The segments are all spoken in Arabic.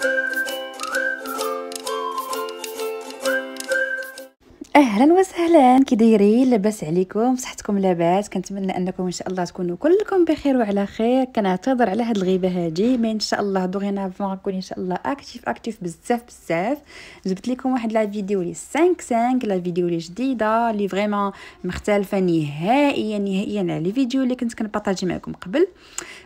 Bye. اهلا وسهلا كي دايرين لاباس عليكم صحتكم لاباس كنتمنى انكم ان شاء الله تكونوا كلكم بخير وعلى خير كنعتذر على هاد الغيبه هادي مي ان شاء الله دوغينا غنكون ان شاء الله اكتيف اكتيف بزاف بزاف جبت لكم واحد لا فيديو لي 5 5 لا فيديو لي جديده لي فريمون مختلفه نهائيا نهائيا على لي فيديو اللي كنت كنبارطاجي معكم قبل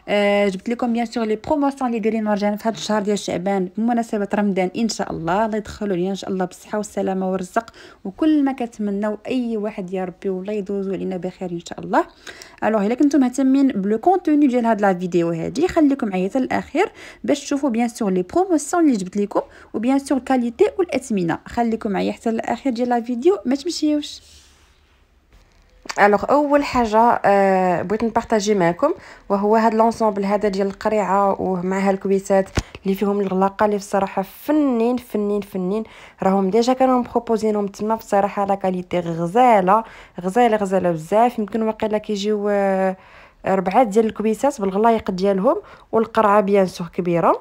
آه جبت لكم بيان سور لي بروموسيون لي دايرين مرجان في هاد الشهر ديال شعبان بمناسبه رمضان ان شاء الله الله يدخلوا لينا ان شاء الله بالصحه والسلامه والرزق وكل ما كنتمناو اي واحد يا ربي والله يدوزو علينا بخير ان شاء الله الوغ الا كنتم مهتمين بلو كونتوني ديال هاد لا فيديو هادي خليكم معايا حتى الاخير باش تشوفوا بيان سور لي بروموسيون اللي جبت لكم وبيان سور الكاليتي والاثمنه خليكم معايا حتى الاخير ديال لا فيديو ما تمشيوش الوغ اول حاجه آه، بغيت نبارطاجي معكم وهو هاد لونسومبل هذا ديال القريعه ومع الكويسات اللي فيهم الغلاقه اللي بصراحه فنين فنين فنين راهم ديجا كانوا مبروبوزينهم تما بصراحه لا كاليتي غزاله غزاله غزاله بزاف يمكن واقيلا كيجيو اربعه ربعه ديال الكويسات بالغلايق ديالهم والقرعه بيان سور كبيره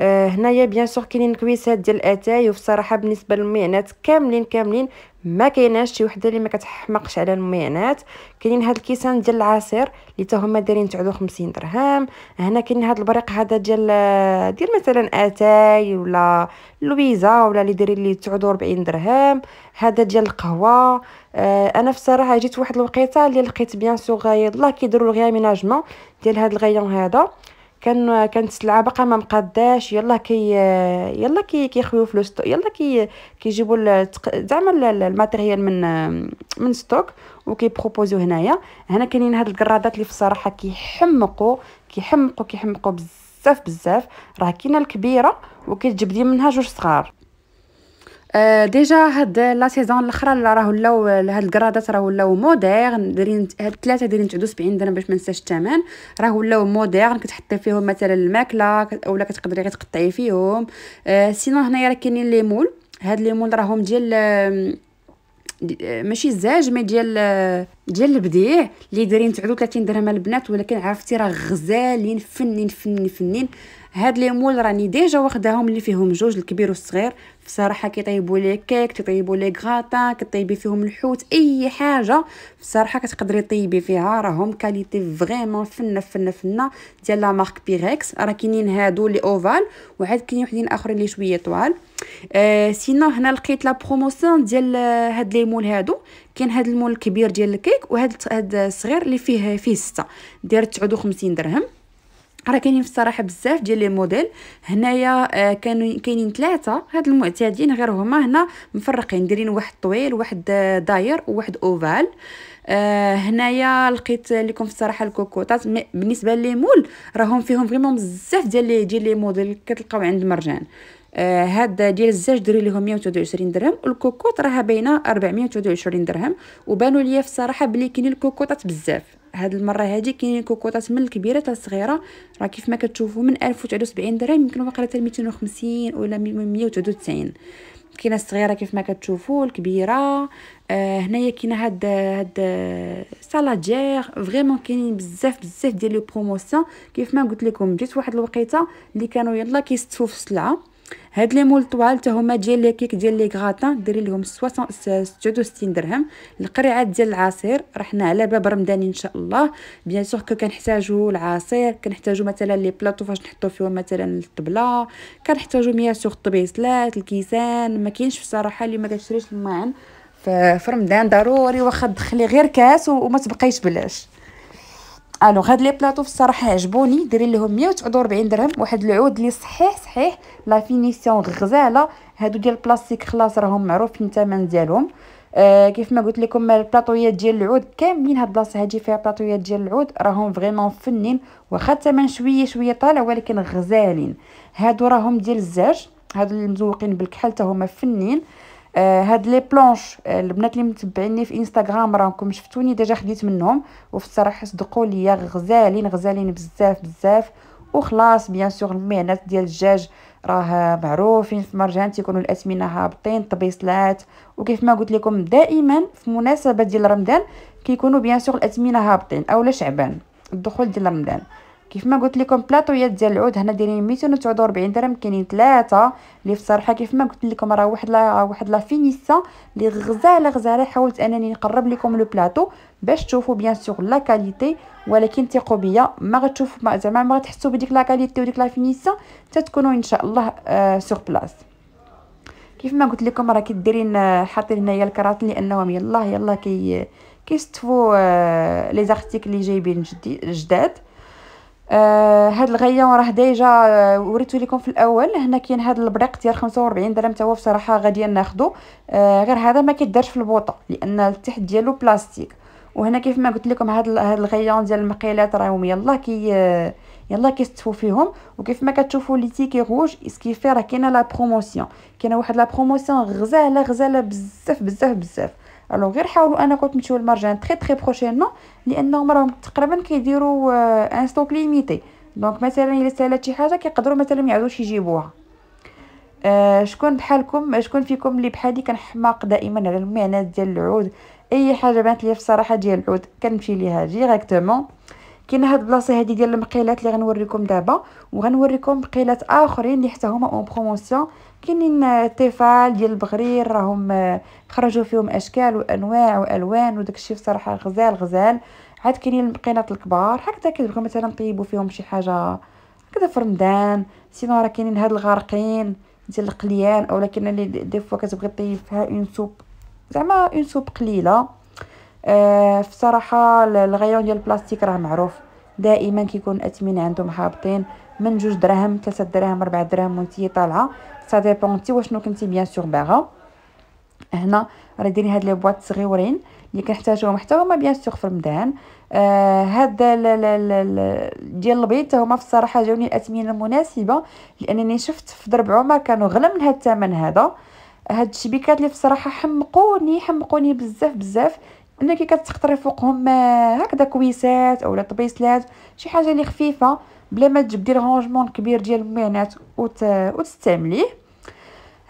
آه، هنايا بيان سور كاينين كويسات ديال اتاي وبصراحه بالنسبه للمعنات كاملين كاملين ما كايناش شي وحده اللي ما كتحمقش على الميعنات كاينين هاد الكيسان ديال العصير اللي تا هما دايرين تعدو 50 درهم هنا كاين هاد البريق هذا ديال ديال مثلا اتاي ولا لويزا ولا اللي دايرين اللي تعدو 40 درهم هذا ديال القهوه آه انا الصراحه جيت واحد الوقيته اللي لقيت بيان سور يلاه كيديروا الغياميناجمون ديال هاد الغيون هذا كان كانت السلعه باقا ما مقاداش يلا كي يلا كي كيخويو فلوس يلا كي كيجيبوا زعما الماتيريال من من ستوك بروبوزيو هنايا هنا كاينين هاد الكرادات اللي في الصراحه كيحمقوا كيحمقوا كيحمقوا بزاف بزاف راه كاينه الكبيره وكتجبدي منها جوج صغار آه، ديجا هاد لا سيزون الاخرى راهو ولاو هاد الكرادات راهو ولاو موديرن دايرين هاد الثلاثه دايرين 79 درهم باش ما ننساش الثمن راهو ولاو موديرن كتحطي فيهم مثلا الماكله اولا كتقدري غير تقطعي فيهم آه سينو هنايا راه كاينين لي مول هاد لي مول راهم ديال آه، ماشي الزاج مي ديال آه، ديال البديع اللي دايرين 39 درهم البنات ولكن عرفتي راه غزالين فنين فنين فنين هاد لي مول راني ديجا واخداهم اللي فيهم جوج الكبير والصغير بصراحه كيطيبوا لي كيك تطيبوا لي غاطا كطيبي فيهم الحوت اي حاجه بصراحه كتقدري طيبي فيها راهم كاليتي فريمون فنه فنه فنه ديال لا مارك بيريكس راه كاينين هادو لي اوفال وعاد كاينين وحدين اخرين لي شويه طوال آه سينا هنا لقيت لا بروموسيون ديال هاد لي مول هادو كاين هاد المول الكبير ديال الكيك وهاد هاد الصغير اللي فيه فيه 6 داير 59 درهم راه كاينين في الصراحه بزاف ديال لي موديل هنايا آه، كانوا كاينين ثلاثه هاد المعتادين غير هما هنا مفرقين دايرين واحد طويل واحد آه، داير وواحد اوفال آه هنايا لقيت لكم في الصراحه الكوكوطات بالنسبه لي مول راهم فيهم فريمون بزاف ديال لي ديال لي موديل كتلقاو عند مرجان آه هاد ديال الزاج دري ليهم 129 درهم والكوكوط راها باينه 429 درهم وبانوا ليا في الصراحه بلي كاينين الكوكوطات بزاف هاد المره هادي كاينين كوكوطات من الكبيره حتى الصغيره راه كيف ما كتشوفوا من 1079 درهم يمكن واقيلا حتى 250 ولا 199 كاينه الصغيره كيف ما كتشوفوا الكبيره آه هنايا كاينه هاد هاد سالاجير فريمون كاينين بزاف بزاف ديال لي بروموسيون كيف ما قلت لكم جيت واحد الوقيته اللي كانوا يلا كيستفوا في السلعه هاد لي مول طوال تاهما هما ديال لي كيك ديال لي غراتان ديري لهم 66 درهم القريعات ديال العصير رحنا على باب رمضان ان شاء الله بيان سور كو كنحتاجو العصير كنحتاجو مثلا لي بلاطو فاش نحطو فيهم مثلا الطبله كنحتاجو ميا سور الطبيصلات الكيسان ما كاينش بصراحه اللي ما كتشريش الماعن في رمضان ضروري واخا دخلي غير كاس وما تبقايش بلاش الوغ هاد لي بلاطو الصراحه عجبوني دايرين لهم 149 درهم واحد العود لي صحيح صحيح لا فينيسيون غزاله هادو ديال البلاستيك خلاص راهم معروفين الثمن ديالهم آه كيف ما قلت لكم البلاطويات ديال العود كاملين هاد البلاصه هادي فيها بلاطويات ديال العود راهم فريمون فنين واخا الثمن شويه شويه طالع ولكن غزالين هادو راهم ديال الزاج هادو المزوقين بالكحل حتى هما فنين آه هاد لي بلونش آه، البنات اللي متبعيني في انستغرام راكم شفتوني ديجا خديت منهم وفي الصراحه صدقوا لي غزالين غزالين بزاف بزاف وخلاص بيان سور المهنات ديال الدجاج راه معروفين في مرجان تيكونوا الاثمنه هابطين طبيصلات وكيف ما قلت لكم دائما في مناسبه ديال رمضان كيكونوا بيان سور الاثمنه هابطين اولا شعبان الدخول ديال رمضان كيف ما قلت لكم بلاطويات ديال العود هنا دايرين 249 درهم كاينين ثلاثه اللي في الصراحه كيف ما قلت لكم راه واحد لا واحد لا فينيسا اللي غزاله غزاله حاولت انني نقرب لكم لو بلاطو باش تشوفوا بيان سور لا كاليتي ولكن ثقوا بيا ما غتشوفوا زعما ما غتحسوا بديك لا كاليتي وديك لا فينيسا تكونوا ان شاء الله آه سور بلاص كيف ما قلت لكم راه كديرين آه، حاطين هنايا الكراتين لانهم يلاه يلاه كي كيستفوا آه لي زارتيكل اللي جايبين جداد آه هاد الغيون راه ديجا آه، وريتو لكم في الاول هنا كاين هاد البريق ديال 45 درهم تا هو بصراحه غادي ناخذو آه غير هذا ما كيدارش في البوطه لان التحت ديالو بلاستيك وهنا كيف ما قلت لكم هاد هاد الغيون ديال المقيلات راهم يلاه كي آه يلا كيستفوا فيهم وكيف ما كتشوفوا لي تيكي روج اسكيفي راه كاينه لا بروموسيون كاينه واحد لا بروموسيون غزاله غزاله بزاف بزاف بزاف الو غير حاولوا انكم تمشيو للمرجان تري تري بروشينمون لانهم راهم تقريبا كيديروا ان ستوك ليميتي دونك مثلا الا سالات شي حاجه كيقدروا مثلا ما يعاودوش يجيبوها آه شكون بحالكم شكون فيكم اللي بحالي كنحماق دائما على المعنات ديال العود اي حاجه بانت ليا في الصراحه ديال العود كنمشي ليها ديريكتومون كاين هاد البلاصه هادي ديال المقيلات اللي غنوريكم دابا وغنوريكم مقيلات اخرين اللي حتى هما اون بروموسيون كاينين تيفال آه، ديال البغرير راهم آه، خرجوا فيهم اشكال وانواع والوان وداكشي بصراحه غزال غزال عاد كاينين المقيلات الكبار هكذا كتبغيو مثلا طيبوا فيهم شي حاجه هكذا في رمضان سينو راه كاينين هاد الغارقين ديال القليان اولا كاين اللي دي فوا كتبغي طيب فيها اون سوب زعما اون سوب قليله آه، بصراحه الغيون ديال البلاستيك راه معروف دائما كيكون الاثمنه عندهم هابطين من جوج دراهم ثلاثة دراهم أربعة دراهم وانتي طالعه سا ديبون واشنو كنتي بيان سور باغا هنا راه دايرين هاد لي بواط صغيورين اللي كنحتاجوهم حتى هما بيان سور في رمضان آه هاد ديال البيض حتى هما في الصراحه جاوني الاثمنه المناسبه لانني شفت في ضرب عمر كانوا غلا من هاد الثمن هذا هاد الشبيكات اللي في الصراحه حمقوني حمقوني بزاف بزاف انك كتقطري فوقهم آه، هكذا كويسات اولا طبيسلات شي حاجه اللي خفيفه بلا ما تجبدي رونجمون كبير ديال المعنات وت... وتستعمليه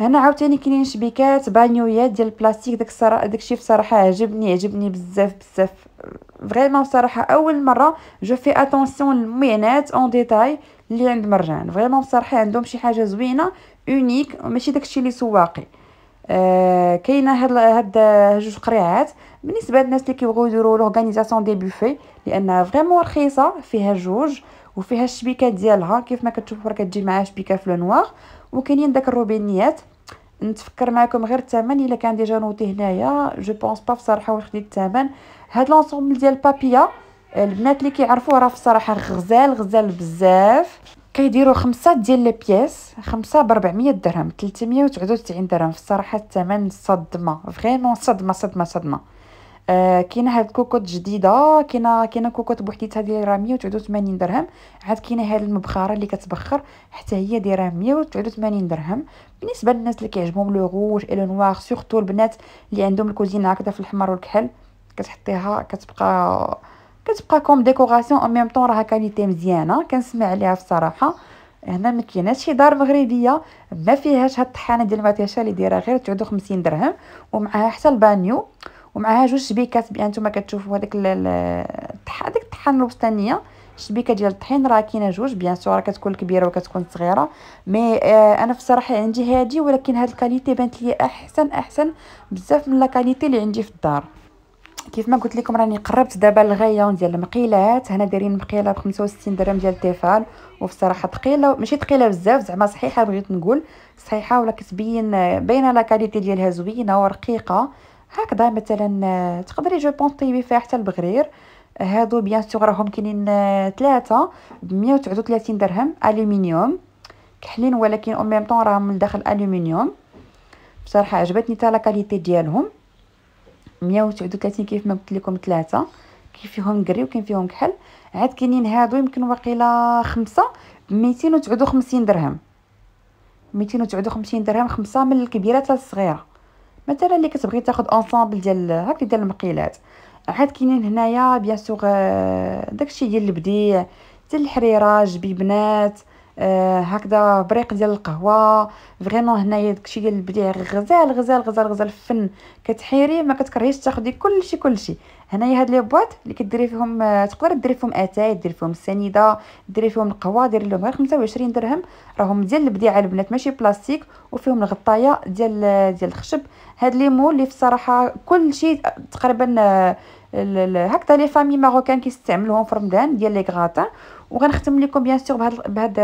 هنا عاوتاني كاينين شبيكات بانيويات ديال البلاستيك داك الصرا داكشي بصراحه عجبني عجبني بزاف بزاف فريمون بصراحه اول مره جو في اتونسيون للمعنات اون ديتاي اللي عند مرجان فريمون بصراحه عندهم شي حاجه زوينه اونيك ماشي داكشي اللي سواقي آه كاينه هاد هاد جوج قريعات بالنسبه للناس اللي كيبغيو يديروا لورغانيزاسيون دي بوفي لانها فريمون رخيصه فيها جوج وفيها الشبيكه ديالها كيف ما كتشوفوا راه كتجي معاها شبيكه في لونوار وكاينين داك الروبينيات نتفكر معكم غير الثمن الا كان ديجا نوتي هنايا جو بونس با بصراحه واش خديت الثمن هاد لونسومبل ديال بابيا البنات اللي كيعرفوه راه بصراحه غزال غزال بزاف كيديروا خمسة ديال لي بياس خمسة ب 400 درهم 399 درهم في الصراحه الثمن صدمه فريمون صدمه صدمه صدمه كاين آه، كاينه هاد الكوكوط جديده كاينه كاينه كوكوط بوحديتها دايره 189 درهم عاد كاينه هاد المبخره اللي كتبخر حتى هي دايره 189 درهم بالنسبه للناس اللي كيعجبهم لو روج اي لو نوار سورتو البنات اللي عندهم الكوزينه هكذا في الاحمر والكحل كتحطيها كتبقى كتبقى كوم ديكوراسيون او ميم طون راها كاليتي مزيانه كنسمع عليها بصراحه هنا ما كايناش شي دار مغربيه ما فيهاش هاد الطحانه ديال ماتيشا اللي دايره غير 59 درهم ومعها حتى البانيو ومعها جوج شبيكات بها يعني نتوما كتشوفوا هذاك هذيك الطحان الوسطانيه الشبيكه ديال الطحين راه كاينه جوج بيان سو راه كتكون كبيره وكتكون صغيره مي آه انا في الصراحه عندي هادي ولكن هاد الكاليتي بانت لي احسن احسن بزاف من الكاليتي اللي عندي في الدار كيف ما قلت لكم راني قربت دابا للغيون ديال المقيلات هنا دايرين مقيله ب 65 درهم ديال تيفال وفي الصراحه ثقيله ماشي ثقيله بزاف زعما صحيحه بغيت نقول صحيحه ولا كتبين آه، باينه لا كاليتي ديالها زوينه ورقيقه هكذا مثلا آه، تقدري جو بون طيبي فيها حتى البغرير هادو بيان سيغ راهم كاينين آه، ثلاثه ب 139 درهم الومنيوم كحلين ولكن او ميم طون راهم من داخل الومنيوم بصراحه عجبتني تا لاكاليتي كاليتي ديالهم 139 كيف ما قلت لكم ثلاثه كيف فيهم قري وكاين فيهم كحل عاد كاينين هادو يمكن واقيلا خمسه ب 259 درهم 259 درهم خمسه من الكبيره حتى الصغيره مثلا اللي كتبغي تاخد اونصامبل ديال هكا ديال المقيلات عاد كاينين هنايا بيان آه، سور داكشي ديال البديع حتى الحريره جبيبنات آه هكذا بريق ديال القهوه فريمون هنايا داكشي ديال البديع غزال غزال غزال غزال الفن كتحيري ما كتكرهيش تاخدي كلشي كلشي هنايا هاد لي بواط اللي كديري فيهم آه تقدر ديري فيهم اتاي ديري فيهم السنيده ديري فيهم القهوه ديري لهم غير 25 درهم راهم ديال البديعه البنات ماشي بلاستيك وفيهم الغطايه ديال آه، ديال الخشب هاد لي مول اللي في الصراحه كلشي تقريبا آه هكذا لي فامي ماروكان كيستعملوهم في رمضان ديال لي غراتان وغنختم لكم بيان سور بهاد بهاد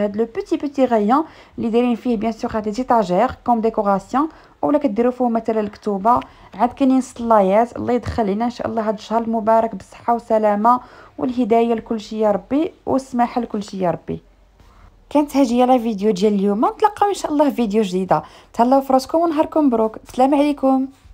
هذا لو بوتي بوتي غيون اللي دايرين فيه بيان سور هاد لي كوم ديكوراسيون اولا كديروا فيه مثلا الكتوبه عاد كاينين الصلايات الله يدخل لينا ان شاء الله هاد الشهر المبارك بالصحه وسلامه والهدايه لكلشي يا ربي والسماحه لكلشي يا ربي كانت هي لا فيديو ديال اليوم نتلاقاو ان شاء الله في فيديو جديده تهلاو في راسكم ونهاركم مبروك السلام عليكم